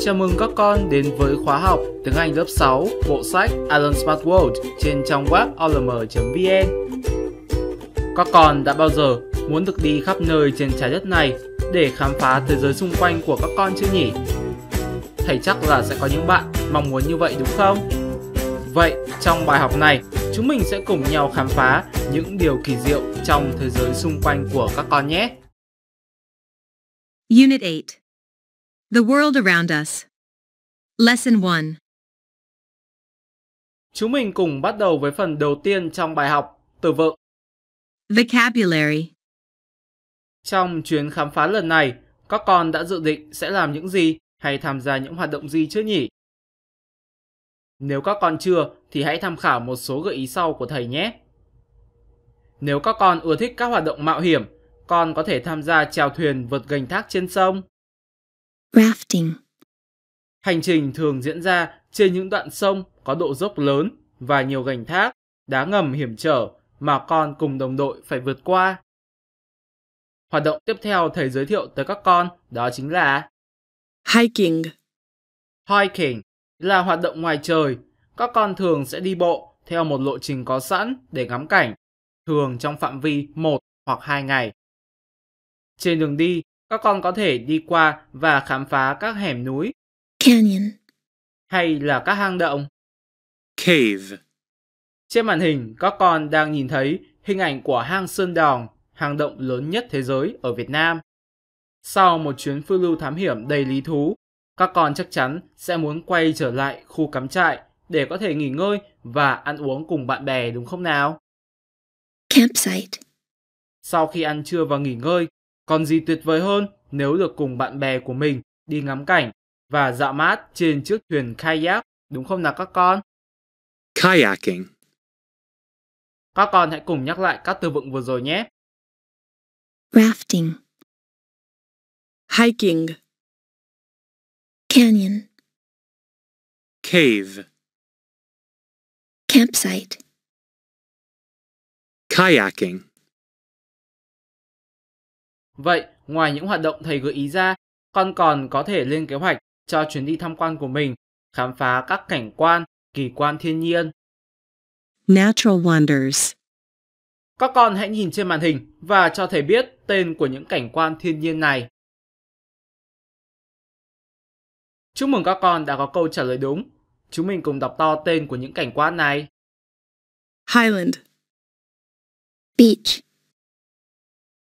Chào mừng các con đến với khóa học tiếng Anh lớp 6 bộ sách Alan Smart World trên trang web olm.vn. Các con đã bao giờ muốn được đi khắp nơi trên trái đất này để khám phá thế giới xung quanh của các con chưa nhỉ? Thầy chắc là sẽ có những bạn mong muốn như vậy đúng không? Vậy, trong bài học này, chúng mình sẽ cùng nhau khám phá những điều kỳ diệu trong thế giới xung quanh của các con nhé. Unit 8 The world around us. Lesson 1. Chúng mình cùng bắt đầu với phần đầu tiên trong bài học, từ vựng. Vocabulary. Trong chuyến khám phá lần này, các con đã dự định sẽ làm những gì hay tham gia những hoạt động gì chưa nhỉ? Nếu các con chưa thì hãy tham khảo một số gợi ý sau của thầy nhé. Nếu các con ưa thích các hoạt động mạo hiểm, con có thể tham gia chèo thuyền vượt gành thác trên sông. Rafting Hành trình thường diễn ra trên những đoạn sông có độ dốc lớn và nhiều gành thác, đá ngầm hiểm trở mà con cùng đồng đội phải vượt qua. Hoạt động tiếp theo thầy giới thiệu tới các con đó chính là Hiking. Hiking là hoạt động ngoài trời, các con thường sẽ đi bộ theo một lộ trình có sẵn để ngắm cảnh, thường trong phạm vi 1 hoặc 2 ngày. Trên đường đi, các con có thể đi qua và khám phá các hẻm núi Canyon hay là các hang động. Cave Trên màn hình, các con đang nhìn thấy hình ảnh của hang Sơn Đòn, hang động lớn nhất thế giới ở Việt Nam. Sau một chuyến phiêu lưu thám hiểm đầy lý thú, các con chắc chắn sẽ muốn quay trở lại khu cắm trại để có thể nghỉ ngơi và ăn uống cùng bạn bè đúng không nào? Campsite Sau khi ăn trưa và nghỉ ngơi, còn gì tuyệt vời hơn nếu được cùng bạn bè của mình đi ngắm cảnh và dạo mát trên chiếc thuyền kayak, đúng không nào các con? Kayaking. Các con hãy cùng nhắc lại các từ vựng vừa rồi nhé. Rafting. Hiking. Canyon. Cave. Campsite. Kayaking. Vậy, ngoài những hoạt động thầy gợi ý ra, con còn có thể lên kế hoạch cho chuyến đi tham quan của mình, khám phá các cảnh quan, kỳ quan thiên nhiên. Natural Wonders Các con hãy nhìn trên màn hình và cho thầy biết tên của những cảnh quan thiên nhiên này. Chúc mừng các con đã có câu trả lời đúng. Chúng mình cùng đọc to tên của những cảnh quan này. Highland Beach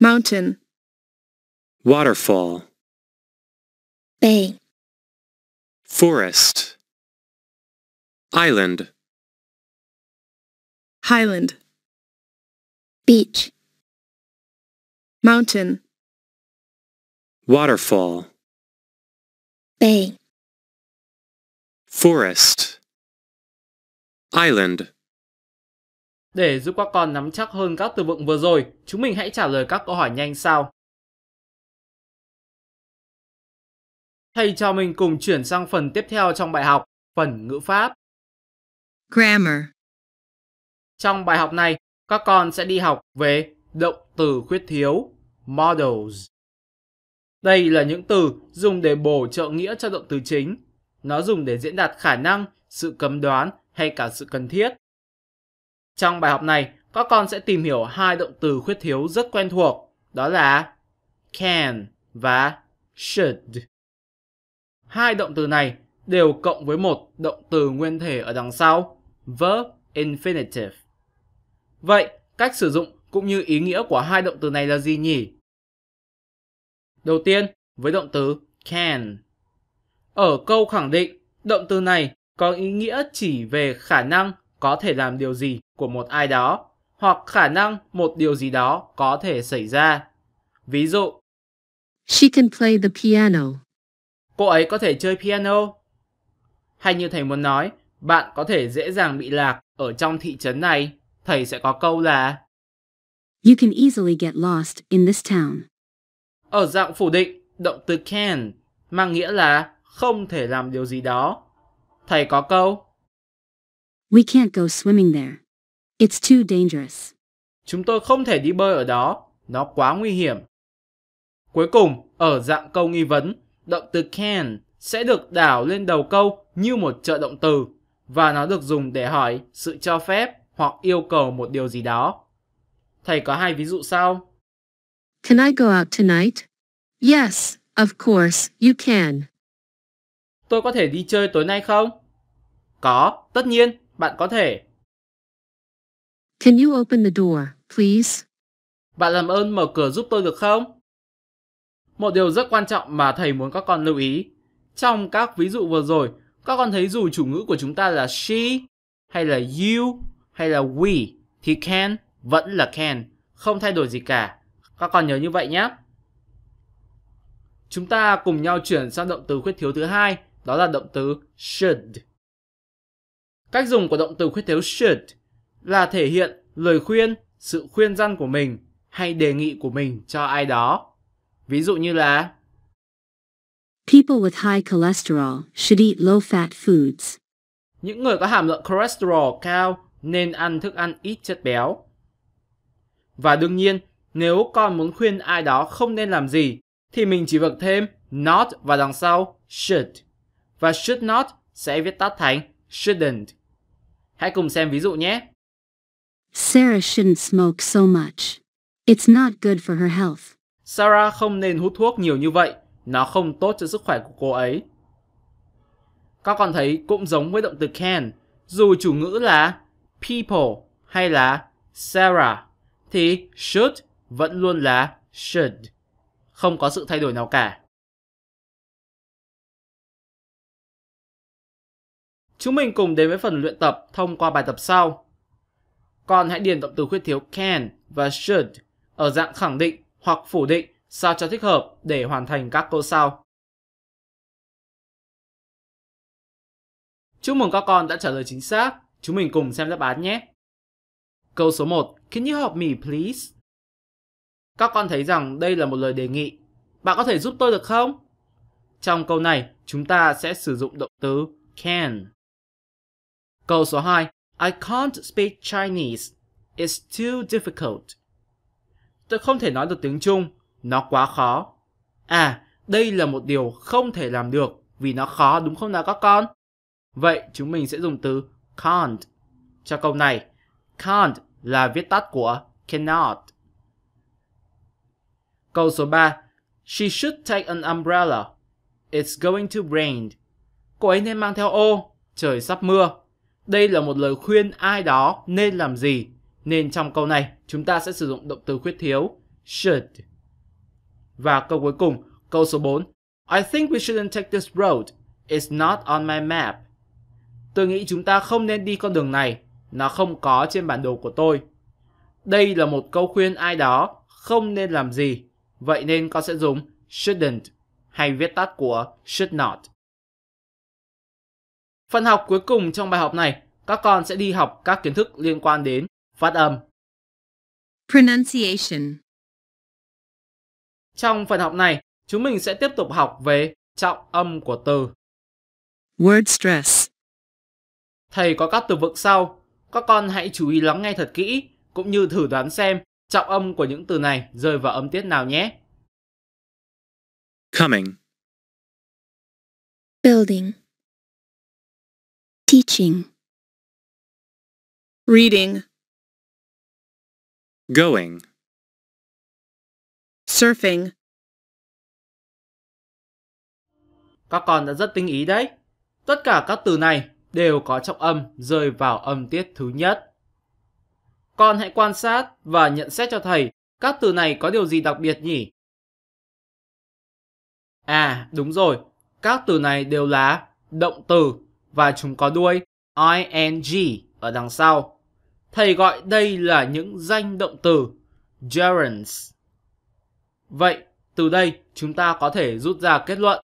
Mountain waterfall, bay, forest, island, highland, beach, mountain, waterfall, bay, forest, island. Để giúp các con nắm chắc hơn các từ vựng vừa rồi, chúng mình hãy trả lời các câu hỏi nhanh sau. Thầy cho mình cùng chuyển sang phần tiếp theo trong bài học, phần ngữ pháp. Grammar Trong bài học này, các con sẽ đi học về động từ khuyết thiếu, models. Đây là những từ dùng để bổ trợ nghĩa cho động từ chính. Nó dùng để diễn đạt khả năng, sự cấm đoán hay cả sự cần thiết. Trong bài học này, các con sẽ tìm hiểu hai động từ khuyết thiếu rất quen thuộc, đó là can và should hai động từ này đều cộng với một động từ nguyên thể ở đằng sau, verb infinitive. Vậy, cách sử dụng cũng như ý nghĩa của hai động từ này là gì nhỉ? Đầu tiên, với động từ can. Ở câu khẳng định, động từ này có ý nghĩa chỉ về khả năng có thể làm điều gì của một ai đó hoặc khả năng một điều gì đó có thể xảy ra. Ví dụ, She can play the piano cô ấy có thể chơi piano. Hay như thầy muốn nói, bạn có thể dễ dàng bị lạc ở trong thị trấn này. Thầy sẽ có câu là You can easily get lost in this town. Ở dạng phủ định, động từ can mang nghĩa là không thể làm điều gì đó. Thầy có câu We can't go swimming there. It's too dangerous. Chúng tôi không thể đi bơi ở đó, nó quá nguy hiểm. Cuối cùng, ở dạng câu nghi vấn, động từ can sẽ được đảo lên đầu câu như một trợ động từ và nó được dùng để hỏi sự cho phép hoặc yêu cầu một điều gì đó. Thầy có hai ví dụ sau. Can I go out tonight? Yes, of course, you can. Tôi có thể đi chơi tối nay không? Có, tất nhiên, bạn có thể. Can you open the door, please? Bạn làm ơn mở cửa giúp tôi được không? Một điều rất quan trọng mà thầy muốn các con lưu ý. Trong các ví dụ vừa rồi, các con thấy dù chủ ngữ của chúng ta là she hay là you hay là we thì can vẫn là can, không thay đổi gì cả. Các con nhớ như vậy nhé. Chúng ta cùng nhau chuyển sang động từ khuyết thiếu thứ hai, đó là động từ should. Cách dùng của động từ khuyết thiếu should là thể hiện lời khuyên, sự khuyên răn của mình hay đề nghị của mình cho ai đó. Ví dụ như là People with high cholesterol should eat low-fat foods. Những người có hàm lượng cholesterol cao nên ăn thức ăn ít chất béo. Và đương nhiên, nếu con muốn khuyên ai đó không nên làm gì, thì mình chỉ vực thêm not vào đằng sau should. Và should not sẽ viết tắt thành shouldn't. Hãy cùng xem ví dụ nhé. Sarah shouldn't smoke so much. It's not good for her health. Sarah không nên hút thuốc nhiều như vậy, nó không tốt cho sức khỏe của cô ấy. Các con thấy cũng giống với động từ can, dù chủ ngữ là people hay là Sarah thì should vẫn luôn là should, không có sự thay đổi nào cả. Chúng mình cùng đến với phần luyện tập thông qua bài tập sau. Con hãy điền động từ khuyết thiếu can và should ở dạng khẳng định hoặc phủ định sao cho thích hợp để hoàn thành các câu sau. Chúc mừng các con đã trả lời chính xác. Chúng mình cùng xem đáp án nhé. Câu số 1. Can you help me please? Các con thấy rằng đây là một lời đề nghị. Bạn có thể giúp tôi được không? Trong câu này, chúng ta sẽ sử dụng động từ can. Câu số 2. I can't speak Chinese. It's too difficult tôi không thể nói được tiếng Trung, nó quá khó. À, đây là một điều không thể làm được vì nó khó đúng không nào các con? Vậy chúng mình sẽ dùng từ can't cho câu này. Can't là viết tắt của cannot. Câu số 3. She should take an umbrella. It's going to rain. Cô ấy nên mang theo ô, trời sắp mưa. Đây là một lời khuyên ai đó nên làm gì nên trong câu này, chúng ta sẽ sử dụng động từ khuyết thiếu should. Và câu cuối cùng, câu số 4. I think we shouldn't take this road. It's not on my map. Tôi nghĩ chúng ta không nên đi con đường này. Nó không có trên bản đồ của tôi. Đây là một câu khuyên ai đó không nên làm gì. Vậy nên con sẽ dùng shouldn't hay viết tắt của should not. Phần học cuối cùng trong bài học này, các con sẽ đi học các kiến thức liên quan đến Phát âm Pronunciation Trong phần học này, chúng mình sẽ tiếp tục học về trọng âm của từ Word stress Thầy có các từ vựng sau. Các con hãy chú ý lắng nghe thật kỹ, cũng như thử đoán xem trọng âm của những từ này rơi vào âm tiết nào nhé. Coming Building Teaching Reading going surfing Các con đã rất tinh ý đấy. Tất cả các từ này đều có trọng âm rơi vào âm tiết thứ nhất. Con hãy quan sát và nhận xét cho thầy các từ này có điều gì đặc biệt nhỉ? À, đúng rồi. Các từ này đều là động từ và chúng có đuôi ing ở đằng sau. Thầy gọi đây là những danh động từ gerunds. Vậy, từ đây chúng ta có thể rút ra kết luận.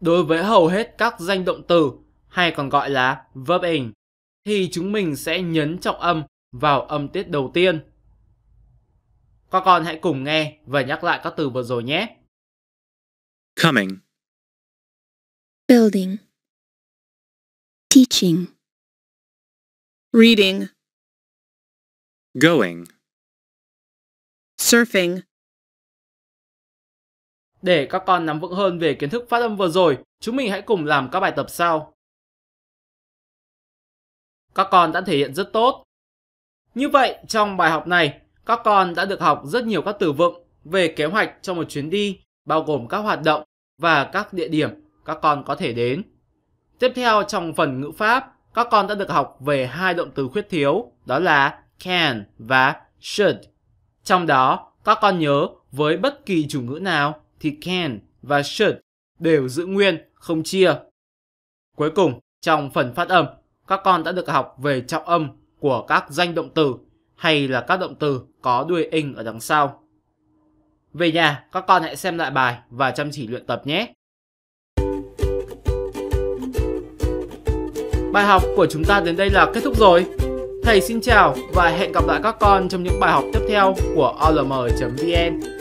Đối với hầu hết các danh động từ hay còn gọi là verb in thì chúng mình sẽ nhấn trọng âm vào âm tiết đầu tiên. Các con hãy cùng nghe và nhắc lại các từ vừa rồi nhé. Coming Building Teaching Reading. Going. Surfing. Để các con nắm vững hơn về kiến thức phát âm vừa rồi, chúng mình hãy cùng làm các bài tập sau. Các con đã thể hiện rất tốt. Như vậy, trong bài học này, các con đã được học rất nhiều các từ vựng về kế hoạch cho một chuyến đi, bao gồm các hoạt động và các địa điểm các con có thể đến. Tiếp theo trong phần ngữ pháp, các con đã được học về hai động từ khuyết thiếu, đó là can và should. Trong đó, các con nhớ với bất kỳ chủ ngữ nào thì can và should đều giữ nguyên, không chia. Cuối cùng, trong phần phát âm, các con đã được học về trọng âm của các danh động từ hay là các động từ có đuôi ing ở đằng sau. Về nhà, các con hãy xem lại bài và chăm chỉ luyện tập nhé. Bài học của chúng ta đến đây là kết thúc rồi. Thầy xin chào và hẹn gặp lại các con trong những bài học tiếp theo của olm.vn.